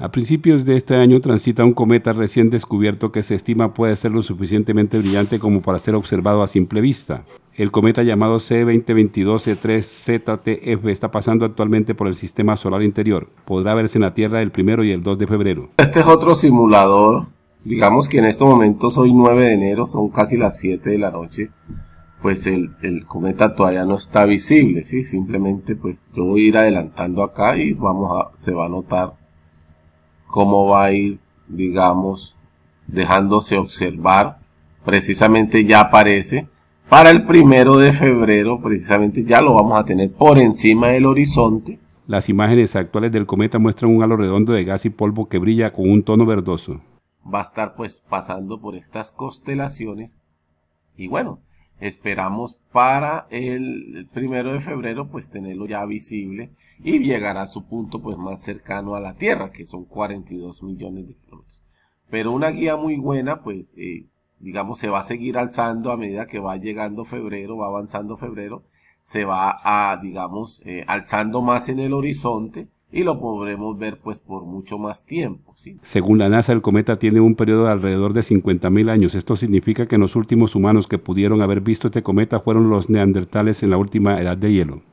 A principios de este año transita un cometa recién descubierto que se estima puede ser lo suficientemente brillante como para ser observado a simple vista. El cometa llamado C2022-C3ZTF está pasando actualmente por el sistema solar interior. Podrá verse en la Tierra el 1 y el 2 de febrero. Este es otro simulador. Digamos que en estos momentos, hoy 9 de enero, son casi las 7 de la noche. Pues el, cometa todavía no está visible, ¿sí? Simplemente pues yo voy a ir adelantando acá y vamos a, se va a notar cómo va a ir, digamos, dejándose observar. Precisamente ya aparece. Para el primero de febrero, precisamente ya lo vamos a tener por encima del horizonte. Las imágenes actuales del cometa muestran un halo redondo de gas y polvo que brilla con un tono verdoso. Va a estar pues pasando por estas constelaciones. Y bueno, Esperamos para el primero de febrero pues tenerlo ya visible y llegar a su punto pues más cercano a la Tierra, que son 42 millones de kilómetros. Pero una guía muy buena pues eh, digamos se va a seguir alzando a medida que va llegando febrero, va avanzando febrero, se va a digamos eh, alzando más en el horizonte y lo podremos ver pues por mucho más tiempo. Según la NASA, el cometa tiene un periodo de alrededor de 50.000 años. Esto significa que los últimos humanos que pudieron haber visto este cometa fueron los neandertales en la última edad de hielo.